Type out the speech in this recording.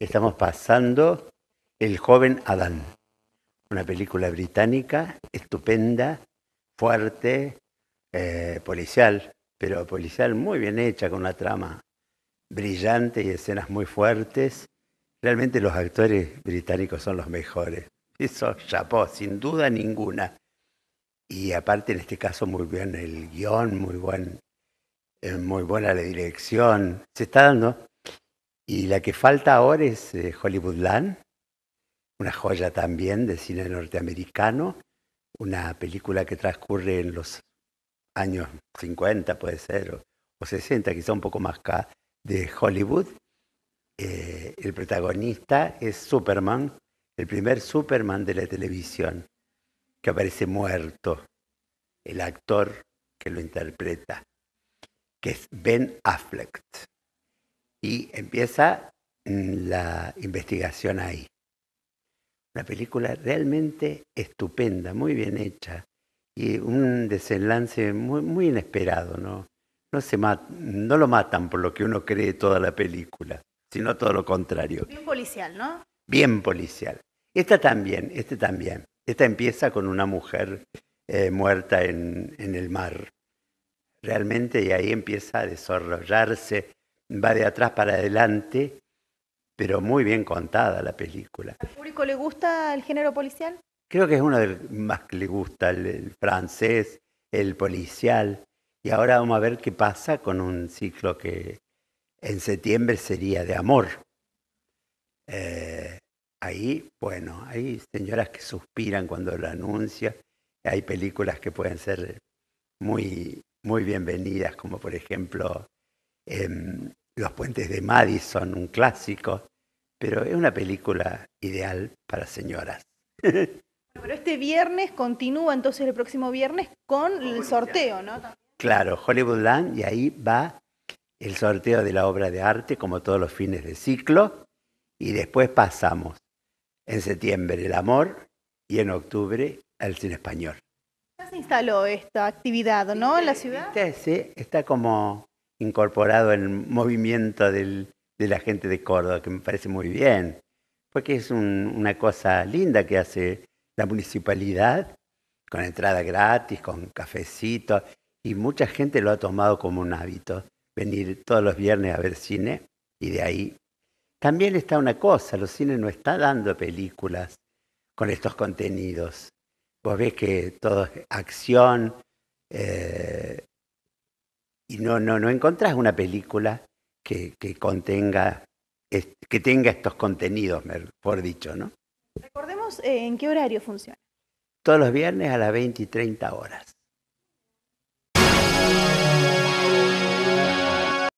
estamos pasando El joven Adán, una película británica estupenda, fuerte, eh, policial, pero policial muy bien hecha, con una trama brillante y escenas muy fuertes. Realmente los actores británicos son los mejores. Eso chapó, sin duda ninguna. Y aparte en este caso muy bien el guión, muy, buen, eh, muy buena la dirección. Se está dando y la que falta ahora es eh, Hollywoodland, una joya también de cine norteamericano, una película que transcurre en los años 50, puede ser, o, 60, quizá un poco más acá, de Hollywood. Eh, el protagonista es Superman, el primer Superman de la televisión, que aparece muerto. El actor que lo interpreta, que es Ben Affleck. Y empieza mm, la investigación ahí. Una película realmente estupenda, muy bien hecha y un desenlace muy, inesperado, ¿no? No, se no lo matan por lo que uno cree toda la película, sino todo lo contrario. Bien policial, ¿no? Bien policial. Esta también, este también. Esta empieza con una mujer eh, muerta en, en el mar. Realmente y ahí empieza a desarrollarse va de atrás para adelante, pero muy bien contada la película. ¿Al público le gusta el género policial? Creo que es uno de los más que le gusta, el, francés, el policial. Y ahora vamos a ver qué pasa con un ciclo que en septiembre sería de amor. Eh, ahí, bueno, hay señoras que suspiran cuando lo anuncia. Hay películas que pueden ser muy, muy bienvenidas, como por ejemplo Em, los puentes de Madison, un clásico, pero es una película ideal para señoras. Pero este viernes continúa entonces el próximo viernes con el sorteo, ¿no? Claro, Hollywood Land y ahí va el sorteo de la obra de arte como todos los fines de ciclo y después pasamos en septiembre el amor y en octubre el cine español. Ya se instaló esta actividad, ¿no? En la ciudad. sí, está como incorporado en movimiento de la gente de Córdoba, que me parece muy bien, porque es una cosa linda que hace la municipalidad, con entrada gratis, con cafecito, y mucha gente lo ha tomado como un hábito, venir todos los viernes a ver cine y de ahí. También está una cosa, los cines no están dando películas con estos contenidos. Vos ves que todo es acción, eh, y no, no, no encontrás una película que, contenga, que tenga estos contenidos, por dicho, ¿no? Recordemos eh, en qué horario funciona. Todos los viernes a las 20 y 30 horas.